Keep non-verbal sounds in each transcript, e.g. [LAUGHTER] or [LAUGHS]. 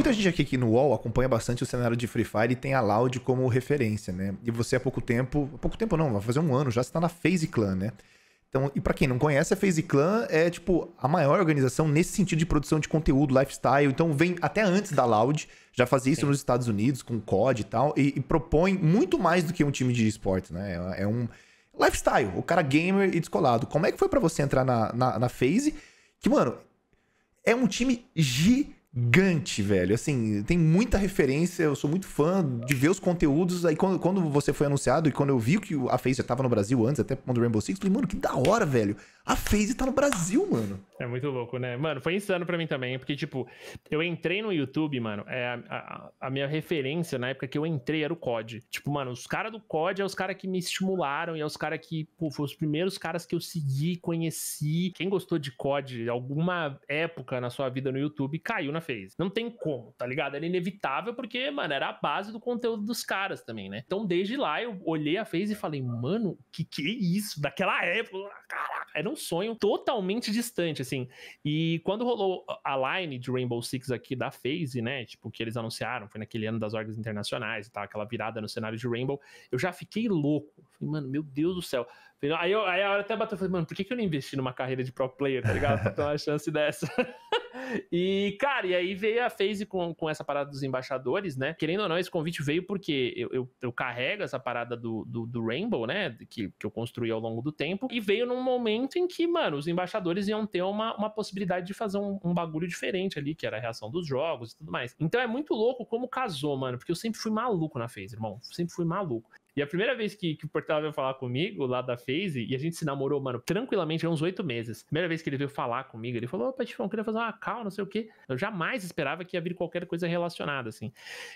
muita gente aqui, aqui no UOL acompanha bastante o cenário de Free Fire e tem a Loud como referência, né? E você há pouco tempo, há pouco tempo não, vai fazer um ano já, você tá na FaZe Clan, né? Então, e para quem não conhece, a FaZe Clan é, tipo, a maior organização nesse sentido de produção de conteúdo, lifestyle. Então, vem até antes da Loud, já fazia isso Sim. nos Estados Unidos, com COD e tal, e, e, propõe muito mais do que um time de esportes, né? É, é um lifestyle, o cara gamer e descolado. Como é que foi para você entrar na, na, na FaZe? Que, mano, é um time gigante gigante, velho. Assim, tem muita referência, eu sou muito fã de ver os conteúdos. Aí quando, quando você foi anunciado e quando eu vi que a Face já tava no Brasil antes, até quando o Rainbow Six, eu falei, mano, que da hora, velho. A FaZe tá no Brasil, mano. É muito louco, né? Mano, foi insano pra mim também, porque, tipo, eu entrei no YouTube, mano, é a, a, a minha referência na época que eu entrei era o COD. Tipo, mano, os caras do COD é os caras que me estimularam e é os caras que, pô, foram os primeiros caras que eu segui, conheci. Quem gostou de COD alguma época na sua vida no YouTube, caiu na FaZe. Não tem como, tá ligado? Era inevitável porque, mano, era a base do conteúdo dos caras também, né? Então, desde lá, eu olhei a FaZe e falei, mano, que que é isso? Daquela época, ah, caralho era um sonho totalmente distante, assim. E quando rolou a line de Rainbow Six aqui da FaZe, né? Tipo, que eles anunciaram, foi naquele ano das orgas internacionais e tal, aquela virada no cenário de Rainbow, eu já fiquei louco. Falei, mano, meu Deus do céu. aí, eu, aí a hora até bateu, falei, mano, por que, que eu não investi numa carreira de pro player, tá ligado? Pra ter uma chance dessa. [LAUGHS] E, cara, e aí veio a phase com, com essa parada dos embaixadores, né? Querendo ou não, esse convite veio porque eu, eu, eu carrego essa parada do, do, do, Rainbow, né? Que, que eu construí ao longo do tempo. E veio num momento em que, mano, os embaixadores iam ter uma, uma possibilidade de fazer um, um bagulho diferente ali, que era a reação dos jogos e tudo mais. Então é muito louco como casou, mano, porque eu sempre fui maluco na phase, irmão. Sempre fui maluco. E a primeira vez que, que o Portela veio falar comigo, lá da FaZe, e a gente se namorou, mano, tranquilamente, uns oito meses. Primeira vez que ele veio falar comigo, ele falou, opa, eu queria fazer uma cal, não sei o quê. Eu jamais esperava que ia vir qualquer coisa relacionada, assim.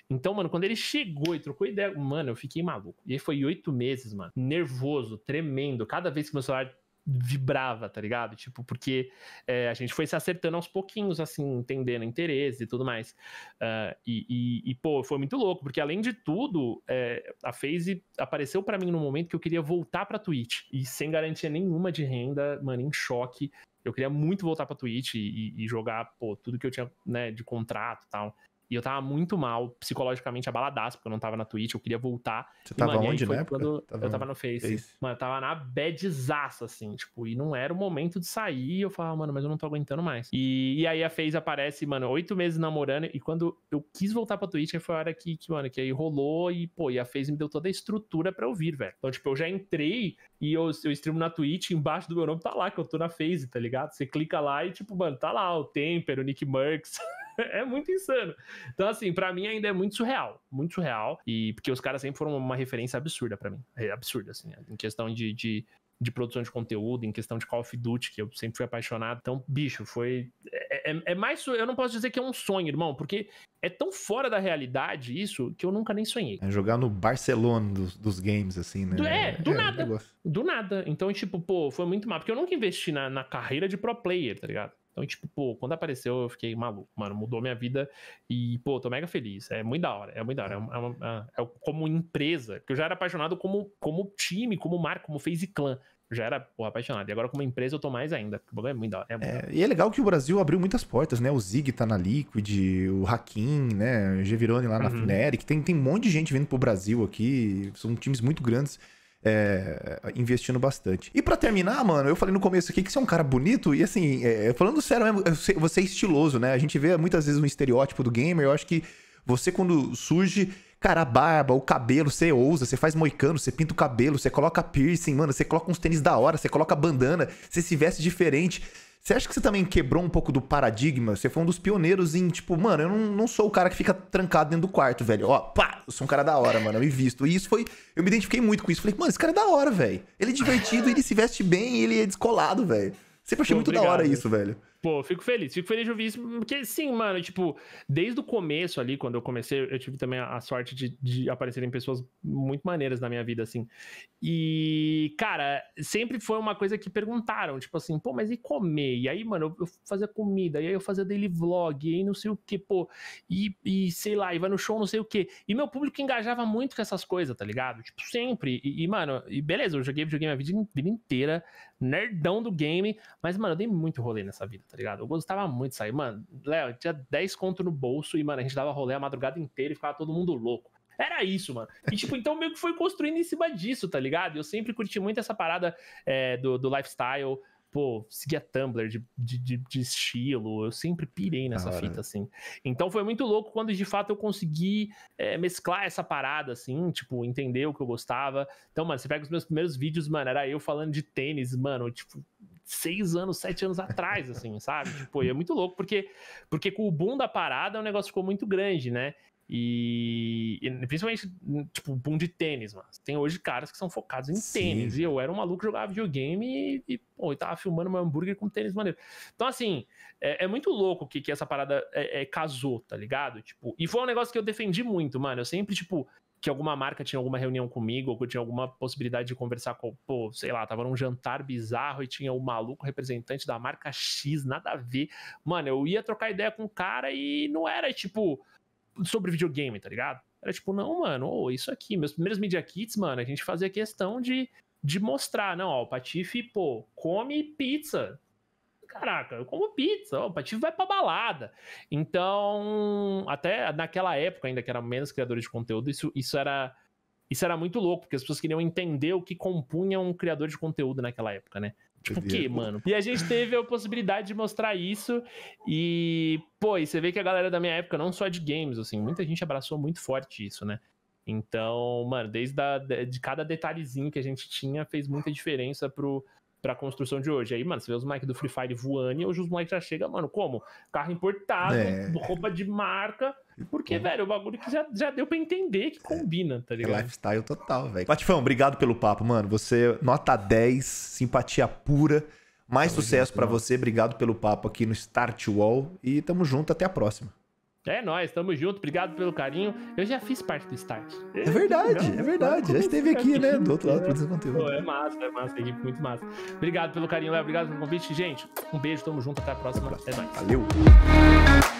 Então, mano, quando ele chegou e trocou ideia, mano, eu fiquei maluco. E aí foi oito meses, mano, nervoso, tremendo. Cada vez que meu celular vibrava, tá ligado? Tipo, porque é, a gente foi se acertando aos pouquinhos, assim, entendendo interesse e tudo mais. Uh, e, e, e, pô, foi muito louco, porque além de tudo, é, a Phase apareceu para mim no momento que eu queria voltar pra Twitch. E sem garantia nenhuma de renda, mano, em choque. Eu queria muito voltar pra Twitch e, e jogar, pô, tudo que eu tinha, né, de contrato e tal. E eu tava muito mal, psicologicamente abaladaço, porque eu não tava na Twitch, eu queria voltar. Você tava onde, né? Quando tava eu tava no Face. Face. Mano, eu tava na badzaça, assim, tipo, e não era o momento de sair. eu falava, mano, mas eu não tô aguentando mais. E, e aí a Face aparece, mano, oito meses namorando. E quando eu quis voltar pra Twitch, foi a hora que, que mano, que aí rolou e, pô, e a Face me deu toda a estrutura pra eu vir, velho. Então, tipo, eu já entrei e eu, eu streamo na Twitch, embaixo do meu nome tá lá, que eu tô na Face, tá ligado? Você clica lá e, tipo, mano, tá lá o Temper, o Nick Merckx. [LAUGHS] é muito insano. Então, assim, para mim ainda é muito surreal. Muito surreal. E porque os caras sempre foram uma referência absurda para mim. É absurda, assim. Né? Em questão de, de de produção de conteúdo, em questão de Call of Duty, que eu sempre fui apaixonado. Então, bicho, foi. É, é, é, mais. Eu não posso dizer que é um sonho, irmão, porque é tão fora da realidade isso que eu nunca nem sonhei. É jogar no Barcelona dos, dos games, assim, né? É, é do é nada. Do nada. Então, tipo, pô, foi muito mal. Porque eu nunca investi na, na carreira de pro player, tá ligado? Então, tipo, pô, quando apareceu, eu fiquei maluco, mano, mudou minha vida e, pô, tô mega feliz. É muito da hora, é muito da hora. É, uma, é, uma, é, é como empresa, que eu já era apaixonado como, como time, como marca, como face clã. já era pô, apaixonado. E agora, como empresa, eu tô mais ainda. O é muito da hora. É muito é, da hora. E é legal que o Brasil abriu muitas portas, né? O Zig tá na Liquid, o Hakim, né? O Gevirone lá na uhum. Fineric. Tem, tem um monte de gente vindo pro Brasil aqui. São times muito grandes é, investindo bastante. E para terminar, mano, eu falei no começo aqui que você é um cara bonito, e assim, é, falando sério mesmo, você é estiloso, né? A gente vê muitas vezes um estereótipo do gamer, eu acho que você, quando surge, Cara, a barba, o cabelo, você ousa, você faz moicano, você pinta o cabelo, você coloca piercing, mano, você coloca uns tênis da hora, você coloca bandana, você se veste diferente. Você acha que você também quebrou um pouco do paradigma? Você foi um dos pioneiros em, tipo, mano, eu não, não sou o cara que fica trancado dentro do quarto, velho. Ó, pá, eu sou um cara da hora, mano, eu me visto. E isso foi. Eu me identifiquei muito com isso. Falei, mano, esse cara é da hora, velho. Ele é divertido, ele se veste bem, ele é descolado, velho. Sempre achei Pô, muito obrigado. da hora isso, velho. Pô, fico feliz, fico feliz de ouvir isso, porque sim, mano, tipo, desde o começo ali, quando eu comecei, eu tive também a, sorte de, de aparecerem pessoas muito maneiras na minha vida, assim. E, cara, sempre foi uma coisa que perguntaram, tipo assim, pô, mas e comer? E aí, mano, eu, eu fazia comida, e aí eu fazia daily vlog, e aí não sei o que, pô, e, e sei lá, e vai no show, não sei o que. E meu público engajava muito com essas coisas, tá ligado? Tipo, sempre. E, e mano, e beleza, eu joguei joguei a vida, vida inteira, nerdão do game, mas, mano, eu dei muito rolê nessa vida, tá tá ligado? Eu gostava muito de sair. Mano, Léo, tinha 10 conto no bolso e, mano, a gente dava rolê a madrugada inteira e ficava todo mundo louco. Era isso, mano. E, tipo, então meio que foi construindo em cima disso, tá ligado? Eu sempre curti muito essa parada é, do, do lifestyle, pô, seguia Tumblr de, de, de, estilo, eu sempre pirei nessa Cara. fita, assim. Então foi muito louco quando de fato eu consegui é, mesclar essa parada, assim, tipo, entender o que eu gostava. Então, mano, você pega os meus primeiros vídeos, mano, era eu falando de tênis, mano, tipo, seis anos, sete anos atrás, assim, sabe? Tipo, é muito louco, porque, porque com o boom da parada o negócio ficou muito grande, né? E, e, principalmente, tipo, o boom de tênis, mano. Tem hoje caras que são focados em Sim. tênis. E eu era um maluco que jogava videogame e, e pô, eu tava filmando meu hambúrguer com tênis maneiro. Então, assim, é, é muito louco que, que essa parada é, é, casou, tá ligado? Tipo, e foi um negócio que eu defendi muito, mano. Eu sempre, tipo, que alguma marca tinha alguma reunião comigo, ou que eu tinha alguma possibilidade de conversar com, pô, sei lá, tava num jantar bizarro e tinha um maluco representante da marca X, nada a ver. Mano, eu ia trocar ideia com o um cara e não era tipo sobre videogame, tá ligado? Era tipo, não, mano, oh, isso aqui, meus primeiros Media Kits, mano, a gente fazia questão de, de mostrar, não, ó, o Patife, pô, come pizza, caraca, eu como pizza, o Patife vai pra balada. Então, até naquela época, ainda que era menos criadores de conteúdo, isso, isso era. Isso era muito louco, porque as pessoas queriam entender o que compunha um criador de conteúdo naquela época, né? Tipo, o quê, mano? E a gente teve a possibilidade de mostrar isso. E, pô, e você vê que a galera da minha época, não só de games, assim, muita gente abraçou muito forte isso, né? Então, mano, desde a, de cada detalhezinho que a gente tinha, fez muita diferença pro, pra construção de hoje. Aí, mano, você vê os moleques do Free Fire voando e hoje os moleques já chegam, mano, como? Carro importado, é. [LAUGHS] roupa de marca. Porque, é. velho, o bagulho que já, já deu pra entender que combina, tá ligado? É lifestyle total, velho. Patifão, obrigado pelo papo, mano. Você, nota 10, simpatia pura. Mais sucesso para você. Obrigado pelo papo aqui no Start Wall. E tamo junto, até a próxima. É nóis, tamo junto, obrigado pelo carinho. Eu já fiz parte do Start. É verdade, é verdade. Já esteve aqui, né? Do outro lado produzindo conteúdo. é massa, é massa, equipe muito massa. Obrigado pelo carinho, Léo. Obrigado pelo convite. Gente, um beijo, tamo junto, até a próxima. Até mais. Valeu.